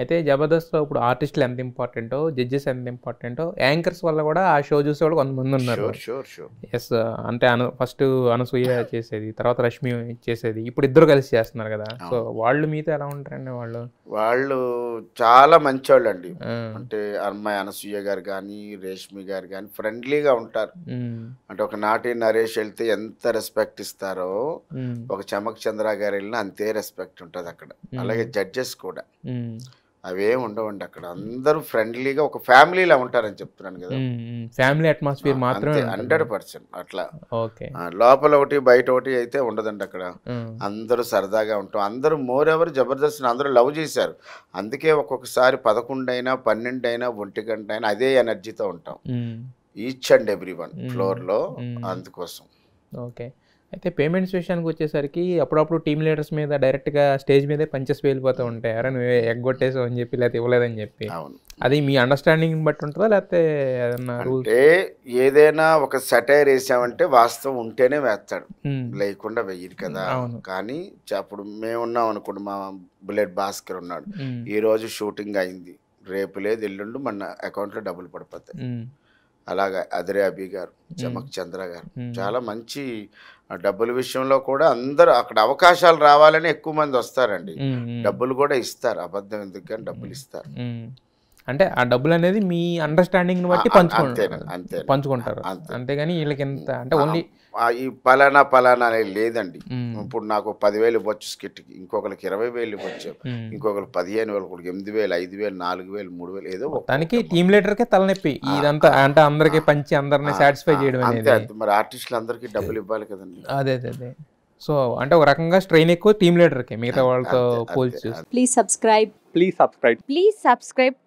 అయితే జబర్దస్త్లో ఇప్పుడు ఆర్టిస్టులు ఎంత ఇంపార్టెంటో జడ్జెస్ ఎంత ఇంపార్టెంటో యాంకర్స్ వల్ల కూడా ఆ షో వాళ్ళు కొంతమంది ఉన్నారు ఎస్ అంటే అను ఫస్ట్ అనసూయ చేసేది తర్వాత రష్మి చేసేది ఇప్పుడు ఇద్దరు కలిసి చేస్తున్నారు కదా సో వాళ్ళు మీతో ఎలా ఉంటారండి వాళ్ళు వాళ్ళు చాలా మంచివాళ్ళు అండి అంటే అమ్మాయి అనసూయ గారు కానీ రేష్మి గారు కానీ ఫ్రెండ్లీగా ఉంటారు అంటే ఒక నాటి నరేష్ వెళ్తే ఎంత రెస్పెక్ట్ ఇస్తారో ఒక చమక్ చంద్ర గారు వెళ్ళినా అంతే రెస్పెక్ట్ ఉంటుంది అక్కడ అలాగే జడ్జెస్ కూడా అవే ఉండవండి అక్కడ అందరూ ఫ్రెండ్లీగా ఒక ఫ్యామిలీలా ఉంటారని చెప్తున్నాను కదా ఫ్యామిలీ అట్మాస్ఫియర్ మాత్రమే హండ్రెడ్ పర్సెంట్ అట్లా లోపల ఒకటి బయట ఒకటి అయితే ఉండదండి అక్కడ అందరూ సరదాగా ఉంటాం అందరూ మోర్ ఎవర్ జబర్దస్త్ అందరూ లవ్ చేశారు అందుకే ఒక్కొక్కసారి పదకొండు అయినా పన్నెండు అయినా ఒంటి గంట అయినా అదే ఎనర్జీతో ఉంటాం ఈచ్ అండ్ ఎవ్రీ వన్ ఫ్లోర్లో అందుకోసం ఓకే అయితే పేమెంట్స్ విషయానికి వచ్చేసరికి అప్పుడప్పుడు టీమ్ లీడర్స్ మీద డైరెక్ట్గా స్టేజ్ మీదే పంచెస్ వెళ్ళిపోతూ ఉంటాయి అరే నువ్వే ఎగ్గొట్టేసావు అని చెప్పి లేకపోతే ఇవ్వలేదని చెప్పి అది మీ అండర్స్టాండింగ్ బట్టి ఉంటుందా లేకపోతే ఏదైనా ఒక సెటైర్ వేసామంటే వాస్తవం ఉంటేనే వేస్తాడు లేకుండా వెయ్యరు కదా కానీ అప్పుడు మేమున్నాం అనుకోండి మా బుల్లెట్ భాస్కర్ ఉన్నాడు ఈ రోజు షూటింగ్ అయింది రేపు లేదు ఎల్లుండు మన అకౌంట్లో డబ్బులు పడిపోతాయి అలాగే అదిరే అబీ గారు చమక్ చంద్ర గారు చాలా మంచి డబ్బుల విషయంలో కూడా అందరూ అక్కడ అవకాశాలు రావాలని ఎక్కువ మంది వస్తారండి డబ్బులు కూడా ఇస్తారు అబద్ధం ఎందుకు కానీ డబ్బులు ఇస్తారు అంటే ఆ డబ్బులు అనేది మీ అండర్స్టాండింగ్ బట్టి పంచుకుంటారు పంచుకుంటారు అంతేగాని వీళ్ళకి ఎంత అంటే ఓన్లీ ఈ పలానా పలానా అనేది లేదండి ఇప్పుడు నాకు పదివేలు ఇవ్వచ్చు స్కిట్ ఇంకొకరికి ఇరవై వేలు ఇవ్వచ్చు ఇంకొకరు పదిహేను వేలు ఒకరికి ఎనిమిది వేలు ఐదు వేలు నాలుగు వేలు మూడు వేలు ఏదో దానికి టీమ్ కే తలనొప్పి ఇదంతా అంటే అందరికి పంచి అందరిని సాటిస్ఫై చేయడం అనేది మరి ఆర్టిస్టులు అందరికీ డబ్బులు ఇవ్వాలి కదండి అదే అదే సో అంటే ఒక రకంగా స్ట్రెయిన్ ఎక్కువ టీమ్ కే మిగతా వాళ్ళతో పోల్చి please subscribe please subscribe please subscribe